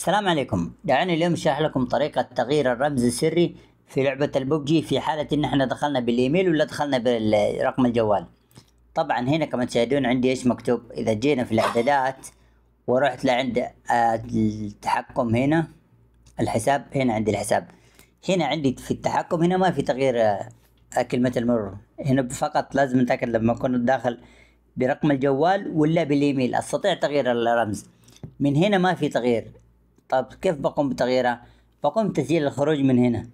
السلام عليكم دعني اليوم اشرح لكم طريقة تغيير الرمز السري في لعبة البوبجي في حالة ان احنا دخلنا بالايميل ولا دخلنا برقم الجوال طبعا هنا كما تشاهدون عندي ايش مكتوب اذا جينا في الاعدادات ورحت لعند آه، التحكم هنا الحساب هنا عندي الحساب هنا عندي في التحكم هنا ما في تغيير آه، كلمة المرور هنا فقط لازم نتأكد لما أكون داخل برقم الجوال ولا بالإيميل أستطيع تغيير الرمز من هنا ما في تغيير طب كيف بقوم بتغييرها بقوم بتسجيل الخروج من هنا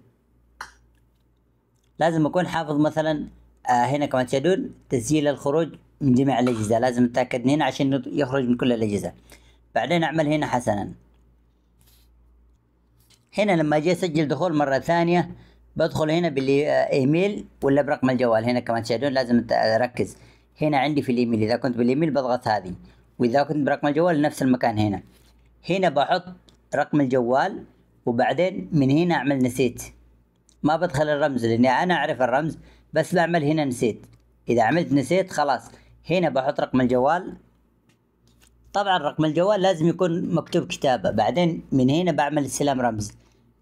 لازم اكون حافظ مثلا آه هنا كما تشاهدون تسجيل الخروج من جميع الاجهزه لازم اتاكد من هنا عشان يخرج من كل الاجهزه بعدين اعمل هنا حسنا هنا لما اجي اسجل دخول مره ثانيه بدخل هنا بالايميل آه، ولا برقم الجوال هنا كما تشاهدون لازم آه، اركز هنا عندي في الايميل اذا كنت بالايميل بضغط هذه واذا كنت برقم الجوال نفس المكان هنا هنا بحط رقم الجوال وبعدين من هنا اعمل نسيت ما بدخل الرمز لاني انا اعرف الرمز بس بعمل هنا نسيت اذا عملت نسيت خلاص هنا بحط رقم الجوال طبعا رقم الجوال لازم يكون مكتوب كتابة بعدين من هنا بعمل استلام رمز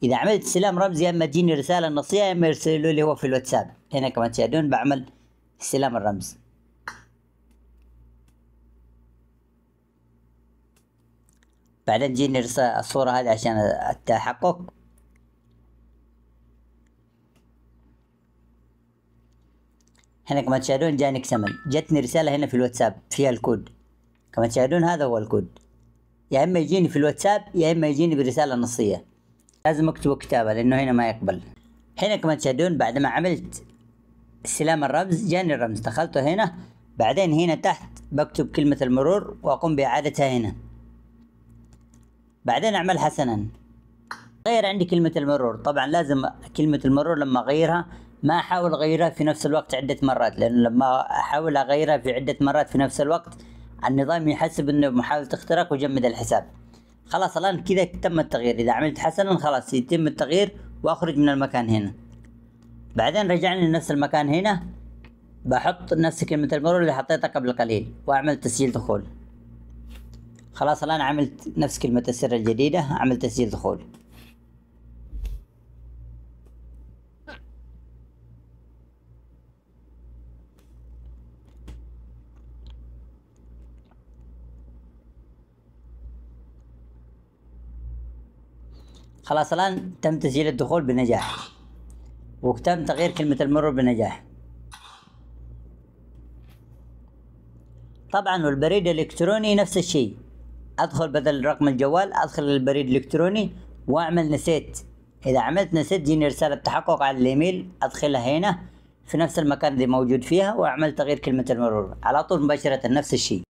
إذا عملت استلام رمز يا إما تجيني رسالة نصية يا إما يرسلوا لي هو في الواتساب هنا كما تشاهدون بعمل استلام الرمز بعدين تجيني الصورة هذه عشان التحقق هنا كما تشاهدون جاني اكسمل جتني رسالة هنا في الواتساب فيها الكود كما تشاهدون هذا هو الكود يا اما يجيني في الواتساب يا اما يجيني برسالة نصية لازم اكتبه كتابة لانه هنا ما يقبل هنا كما تشاهدون بعد ما عملت استلام الرمز جاني الرمز دخلته هنا بعدين هنا تحت بكتب كلمة المرور واقوم باعادتها هنا بعدين اعمل حسنا غير عندي كلمة المرور طبعا لازم كلمة المرور لما اغيرها ما احاول اغيرها في نفس الوقت عدة مرات لان لما احاول اغيرها في عدة مرات في نفس الوقت النظام يحسب انه محاولة اختراق ويجمد الحساب خلاص الان كذا تم التغيير اذا عملت حسنا خلاص يتم التغيير واخرج من المكان هنا بعدين رجعني لنفس المكان هنا بحط نفس كلمة المرور اللي حطيتها قبل قليل واعمل تسجيل دخول خلاص الآن عملت نفس كلمة السر الجديدة عملت تسجيل دخول خلاص الآن تم تسجيل الدخول بنجاح وتم تغيير كلمة المرور بنجاح طبعا والبريد الإلكتروني نفس الشيء ادخل بدل رقم الجوال ادخل البريد الالكتروني واعمل نسيت اذا عملت نسيت جيني رسالة تحقق على الايميل ادخلها هنا في نفس المكان اللي موجود فيها واعمل تغيير كلمة المرور على طول مباشرة نفس الشيء